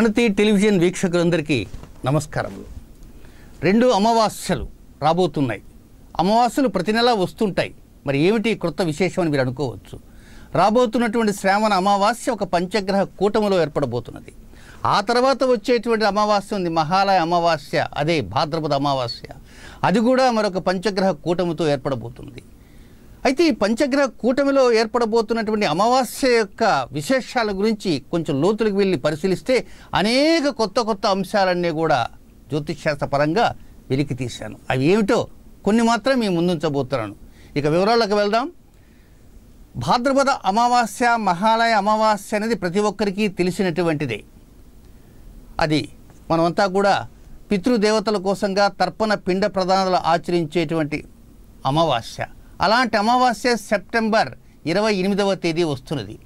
ప్రణతి television వీక్షకులందరికీ నమస్కారం రెండు అమావాస్యలు రాబోతున్నాయి అమావాస్యలు ప్రతి నెలా వస్తుంటాయి మరి ఏమిటి క్రొత్త విశేషం అని మీరు అనుకోవచ్చు రాబోతున్నటువంటి శ్రావణ అమావాస్య ఒక పంచగ్రహ కూటములో ఏర్పడబోతున్నది ఆ తర్వాత వచ్చేటువంటి అమావాస్య ఉంది మహాలయ అమావాస్య అదే భాద్రపద అమావాస్య అది కూడా మరొక పంచగ్రహ కూటమితో ఏర్పడబోతుంది అయితే ఈ పంచగ్రహ కూటమిలో ఏర్పడబోతున్నటువంటి అమావాస్య యొక్క విశేషాల గురించి కొంచెం లోతులకు వెళ్ళి పరిశీలిస్తే అనేక కొత్త కొత్త అంశాలన్నీ కూడా పరంగా వెలికి తీశాను అవి ఏమిటో కొన్ని మాత్రం మీ ముందుంచబోతున్నాను ఇక వివరాలకు వెళ్దాం భాద్రపద అమావాస్య మహాలయ అమావాస్య అనేది ప్రతి ఒక్కరికి తెలిసినటువంటిదే అది మనమంతా కూడా పితృదేవతల కోసంగా తర్పణ పిండ ప్రదానాలు ఆచరించేటువంటి అమావాస్య అలాంటి అమావాస్య సెప్టెంబర్ ఇరవై ఎనిమిదవ తేదీ వస్తున్నది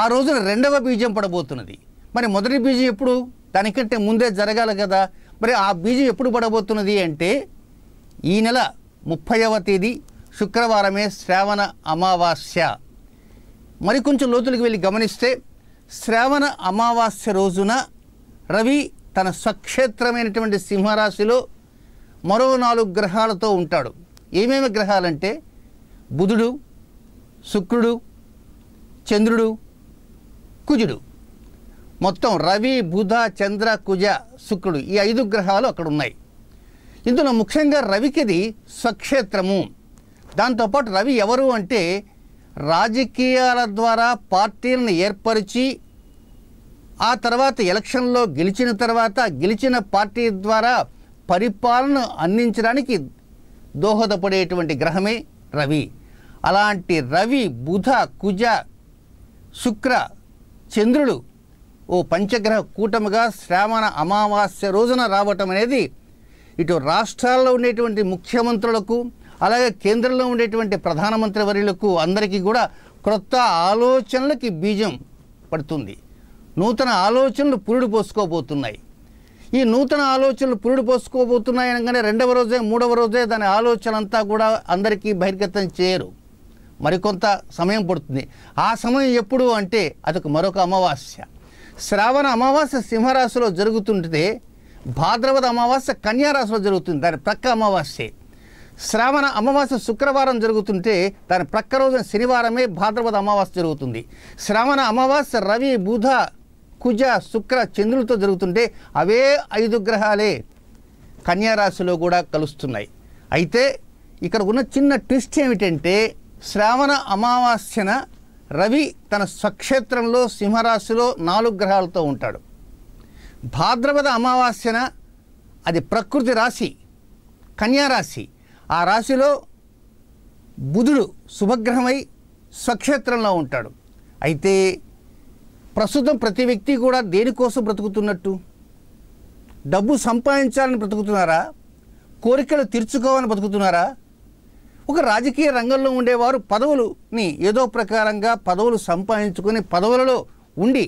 ఆ రోజున రెండవ బీజం పడబోతున్నది మరి మొదటి బీజం ఎప్పుడు దానికంటే ముందే జరగాలి కదా మరి ఆ బీజం ఎప్పుడు పడబోతున్నది అంటే ఈ నెల ముప్పైవ తేదీ శుక్రవారమే శ్రావణ అమావాస్య మరి కొంచెం లోతులకు వెళ్ళి గమనిస్తే శ్రావణ అమావాస్య రోజున రవి తన స్వక్షేత్రమైనటువంటి సింహరాశిలో మరో నాలుగు గ్రహాలతో ఉంటాడు ఏమేమి గ్రహాలంటే బుధుడు శుక్రుడు చంద్రుడు కుజుడు మొత్తం రవి బుధ చంద్ర కుజ శుక్రుడు ఈ ఐదు గ్రహాలు అక్కడ ఉన్నాయి ఇందులో ముఖ్యంగా రవికిది స్వక్షేత్రము దాంతోపాటు రవి ఎవరు అంటే రాజకీయాల ద్వారా పార్టీలను ఏర్పరిచి ఆ తర్వాత ఎలక్షన్లో గెలిచిన తర్వాత గెలిచిన పార్టీ ద్వారా పరిపాలన అందించడానికి దోహదపడేటువంటి గ్రహమే రవి అలాంటి రవి బుధ కుజ శుక్ర చంద్రుడు ఓ పంచగ్రహ కూటమిగా శ్రావణ అమావాస్య రోజున రావటం అనేది ఇటు రాష్ట్రాల్లో ఉండేటువంటి ముఖ్యమంత్రులకు అలాగే కేంద్రంలో ఉండేటువంటి ప్రధానమంత్రి వర్యులకు అందరికీ కూడా క్రొత్త ఆలోచనలకి బీజం పడుతుంది నూతన ఆలోచనలు పురుడు పోసుకోబోతున్నాయి ఈ నూతన ఆలోచనలు పురుడు పోసుకోబోతున్నాయి అనగానే రెండవ రోజే మూడవ రోజే దాని ఆలోచన అంతా కూడా అందరికీ బహిర్గతం చేయరు మరికొంత సమయం పడుతుంది ఆ సమయం ఎప్పుడు అంటే అదొక మరొక అమావాస్య శ్రావణ అమావాస్య సింహరాశిలో జరుగుతుంటే భాద్రపద అమావాస్య కన్యారాశిలో జరుగుతుంది దాని ప్రక్క అమావాస్య శ్రావణ అమావాస్య శుక్రవారం జరుగుతుంటే దాని ప్రక్క రోజున శనివారమే భాద్రపద అమావాస్య జరుగుతుంది శ్రావణ అమావాస్య రవి బుధ కుజ శుక్ర చంద్రులతో జరుగుతుంటే అవే ఐదు గ్రహాలే కన్యారాశిలో కూడా కలుస్తున్నాయి అయితే ఇక్కడ ఉన్న చిన్న ట్విస్ట్ ఏమిటంటే శ్రావణ అమావాస్యన రవి తన స్వక్షేత్రంలో సింహరాశిలో నాలుగు గ్రహాలతో ఉంటాడు భాద్రపద అమావాస్యన అది ప్రకృతి రాశి కన్యారాశి ఆ రాశిలో బుధుడు శుభగ్రహమై స్వక్షేత్రంలో ఉంటాడు అయితే ప్రస్తుతం ప్రతి వ్యక్తి కూడా దేనికోసం బ్రతుకుతున్నట్టు డబ్బు సంపాదించాలని బ్రతుకుతున్నారా కోరికలు తీర్చుకోవాలని బ్రతుకుతున్నారా ఒక రాజకీయ రంగంలో ఉండేవారు పదవులని ఏదో ప్రకారంగా పదవులు సంపాదించుకొని పదవులలో ఉండి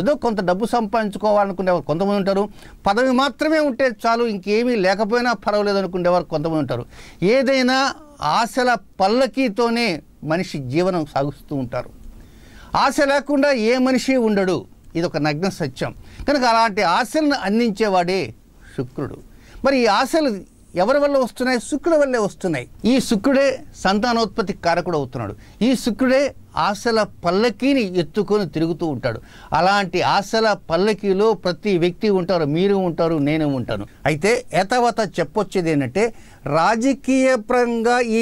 ఏదో కొంత డబ్బు సంపాదించుకోవాలనుకునేవారు కొంతమంది ఉంటారు పదవి మాత్రమే ఉంటే చాలు ఇంకేమీ లేకపోయినా పర్వాలేదు అనుకునేవారు కొంతమంది ఉంటారు ఏదైనా ఆశల పల్లకీతోనే మనిషి జీవనం సాగిస్తూ ఉంటారు ఆశ లేకుండా ఏ మనిషి ఉండడు ఇది ఒక నగ్న సత్యం కనుక అలాంటి ఆశలను అందించేవాడే శుక్రుడు మరి ఈ ఆశలు ఎవరి వల్ల వస్తున్నాయి శుక్రుడి వల్లే వస్తున్నాయి ఈ శుక్రుడే సంతానోత్పత్తి కారకుడు అవుతున్నాడు ఈ శుక్రుడే ఆశల పల్లకీని ఎత్తుకొని తిరుగుతూ ఉంటాడు అలాంటి ఆశల పల్లకీలో ప్రతి వ్యక్తి ఉంటారు మీరు ఉంటారు నేను ఉంటాను అయితే ఏతవత చెప్పొచ్చేది ఏంటంటే రాజకీయపరంగా ఈ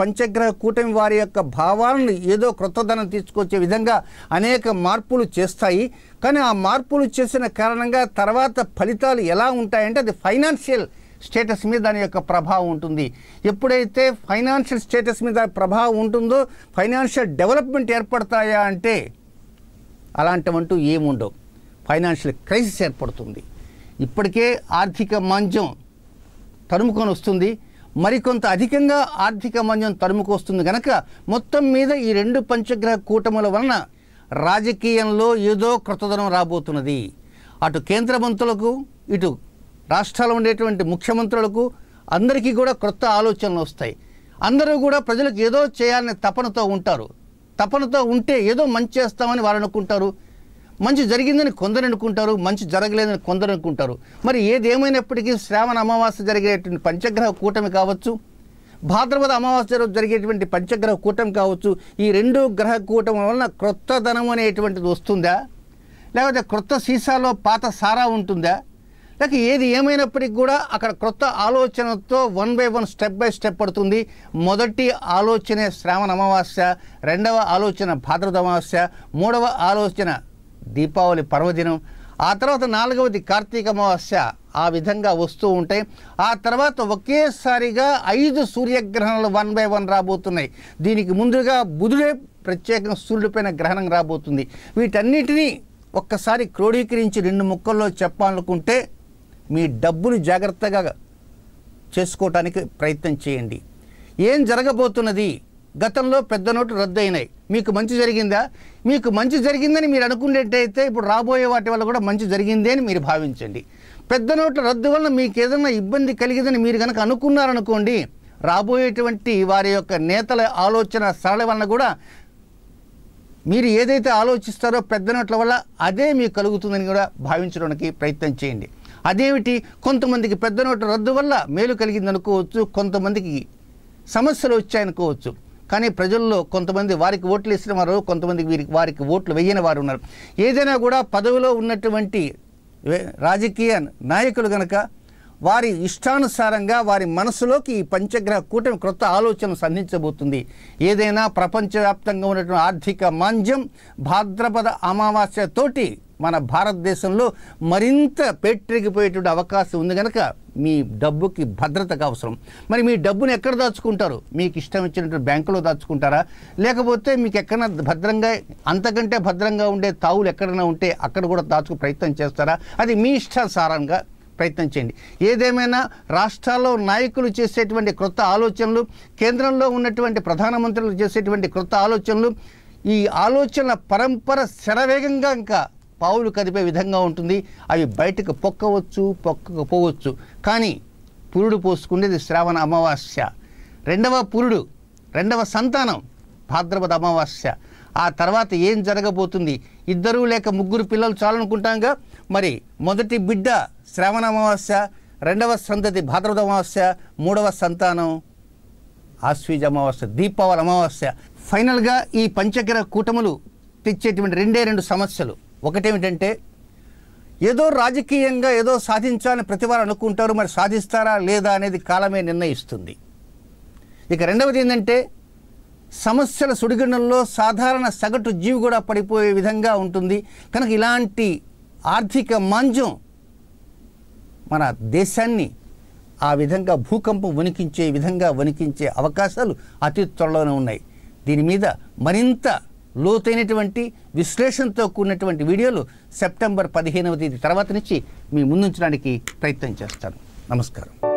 పంచగ్రహ కూటమి వారి యొక్క భావాలను ఏదో క్రొత్తదనం తీసుకొచ్చే విధంగా అనేక మార్పులు చేస్తాయి కానీ ఆ మార్పులు చేసిన కారణంగా తర్వాత ఫలితాలు ఎలా ఉంటాయంటే అది ఫైనాన్షియల్ స్టేటస్ మీద దాని యొక్క ప్రభావం ఉంటుంది ఎప్పుడైతే ఫైనాన్షియల్ స్టేటస్ మీద ప్రభావం ఉంటుందో ఫైనాన్షియల్ డెవలప్మెంట్ ఏర్పడతాయా అంటే అలాంటివంటూ ఏముండవు ఫైనాన్షియల్ క్రైసిస్ ఏర్పడుతుంది ఇప్పటికే ఆర్థిక మంచం తరుముకొని వస్తుంది మరికొంత అధికంగా ఆర్థిక మంజం తరుముకొస్తుంది కనుక మొత్తం మీద ఈ రెండు పంచగ్రహ కూటముల వలన రాజకీయంలో ఏదో కృతదనం రాబోతున్నది అటు కేంద్ర మంత్రులకు ఇటు రాష్ట్రాలు ఉండేటువంటి ముఖ్యమంత్రులకు అందరికీ కూడా క్రొత్త ఆలోచనలు వస్తాయి అందరూ కూడా ప్రజలకు ఏదో చేయాలనే తపనతో ఉంటారు తపనతో ఉంటే ఏదో మంచి చేస్తామని వారు అనుకుంటారు మంచి జరిగిందని కొందరు అనుకుంటారు మంచి జరగలేదని కొందరు అనుకుంటారు మరి ఏమైనప్పటికీ శ్రావణ అమావాస్య జరిగేటువంటి పంచగ్రహ కూటమి కావచ్చు భాద్రపద అమావాస్య జరిగేటువంటి పంచగ్రహ కూటమి కావచ్చు ఈ రెండు గ్రహ కూటమి వలన క్రొత్త ధనం అనేటువంటిది వస్తుందా లేకపోతే క్రొత్త సీసాలో పాత సారా ఉంటుందా లేక ఏది ఏమైనప్పటికీ కూడా అక్కడ క్రొత్త ఆలోచనతో one by one step by step పడుతుంది మొదటి ఆలోచనే శ్రావణ అమావాస్య రెండవ ఆలోచన భాద్రద అమావాస్య మూడవ ఆలోచన దీపావళి పర్వదినం ఆ తర్వాత నాలుగవది కార్తీక అమావాస్య ఆ విధంగా వస్తూ ఉంటాయి ఆ తర్వాత ఒకేసారిగా ఐదు సూర్యగ్రహణాలు వన్ బై వన్ రాబోతున్నాయి దీనికి ముందుగా బుధుడే ప్రత్యేకంగా సూర్యుడిపైన గ్రహణం రాబోతుంది వీటన్నిటినీ ఒక్కసారి క్రోడీకరించి రెండు ముక్కల్లో చెప్పాలనుకుంటే మీ డబ్బును జాగ్రత్తగా చేసుకోవటానికి ప్రయత్నం చేయండి ఏం జరగబోతున్నది గతంలో పెద్ద నోట్లు రద్దయినాయి మీకు మంచి జరిగిందా మీకు మంచి జరిగిందని మీరు అనుకునేట్టయితే ఇప్పుడు రాబోయే వాటి వల్ల కూడా మంచి జరిగిందే అని మీరు భావించండి పెద్ద నోట్ల రద్దు వల్ల మీకు ఏదైనా ఇబ్బంది కలిగిందని మీరు కనుక అనుకున్నారనుకోండి రాబోయేటువంటి వారి యొక్క నేతల ఆలోచన సరళ వలన కూడా మీరు ఏదైతే ఆలోచిస్తారో పెద్ద నోట్ల వల్ల అదే మీకు కలుగుతుందని కూడా భావించడానికి ప్రయత్నం చేయండి అదేమిటి కొంతమందికి పెద్ద నోటు రద్దు వల్ల మేలు కలిగింది అనుకోవచ్చు కొంతమందికి సమస్యలు వచ్చాయనుకోవచ్చు కానీ ప్రజల్లో కొంతమంది వారికి ఓట్లు ఇస్తున్న వారు కొంతమంది వీరికి వారికి ఓట్లు వేయని వారు ఉన్నారు ఏదైనా కూడా పదవిలో ఉన్నటువంటి రాజకీయ నాయకులు గనక వారి ఇష్టానుసారంగా వారి మనసులోకి ఈ పంచగ్రహ కూటమి క్రొత్త ఆలోచన సంధించబోతుంది ఏదైనా ప్రపంచవ్యాప్తంగా ఉన్నటువంటి ఆర్థిక మాంద్యం భాద్రపద అమావాస్యతోటి మన భారతదేశంలో మరింత పెట్టిరిగిపోయేటువంటి అవకాశం ఉంది కనుక మీ డబ్బుకి భద్రతకు అవసరం మరి మీ డబ్బును ఎక్కడ దాచుకుంటారు మీకు ఇష్టం ఇచ్చినటువంటి బ్యాంకులో దాచుకుంటారా లేకపోతే మీకు ఎక్కడ భద్రంగా అంతకంటే భద్రంగా ఉండే తావులు ఎక్కడైనా ఉంటే అక్కడ కూడా దాచుకు ప్రయత్నం చేస్తారా అది మీ ఇష్టానుసారంగా ప్రయత్నం చేయండి ఏదేమైనా రాష్ట్రాల్లో నాయకులు చేసేటువంటి క్రొత్త ఆలోచనలు కేంద్రంలో ఉన్నటువంటి ప్రధానమంత్రులు చేసేటువంటి క్రొత్త ఆలోచనలు ఈ ఆలోచన పరంపర శరవేగంగా ఇంకా పావులు కదిపే విధంగా ఉంటుంది అవి బయటకు పొక్కవచ్చు పొక్కకపోవచ్చు కానీ పురుడు పోసుకునేది శ్రావణ అమావాస్య రెండవ పురుడు రెండవ సంతానం భాద్రపద అమావాస్య ఆ తర్వాత ఏం జరగబోతుంది ఇద్దరు లేక ముగ్గురు పిల్లలు చాలనుకుంటాంగా మరి మొదటి బిడ్డ శ్రావణ అమావాస్య రెండవ సంతతి భాద్రపద అమావాస్య మూడవ సంతానం ఆశ్వీజ అమావాస్య దీపావళి అమావాస్య ఫైనల్గా ఈ పంచకిర కూటములు తెచ్చేటువంటి రెండే రెండు సమస్యలు ఒకటేమిటంటే ఏదో రాజకీయంగా ఏదో సాధించాలని ప్రతి వారు అనుకుంటారు మరి సాధిస్తారా లేదా అనేది కాలమే నిర్ణయిస్తుంది ఇక రెండవది ఏంటంటే సమస్యల సుడిగుండంలో సాధారణ సగటు జీవి కూడా పడిపోయే విధంగా ఉంటుంది కనుక ఇలాంటి ఆర్థిక మాంద్యం మన దేశాన్ని ఆ విధంగా భూకంపం వణికించే విధంగా వణికించే అవకాశాలు అతి త్వరలోనే ఉన్నాయి దీని మీద మరింత లోతైనటువంటి విశ్లేషణతో కూడినటువంటి వీడియోలు సెప్టెంబర్ పదిహేనవ తేదీ తర్వాత నుంచి మీ ముందుంచడానికి ప్రయత్నం చేస్తాను నమస్కారం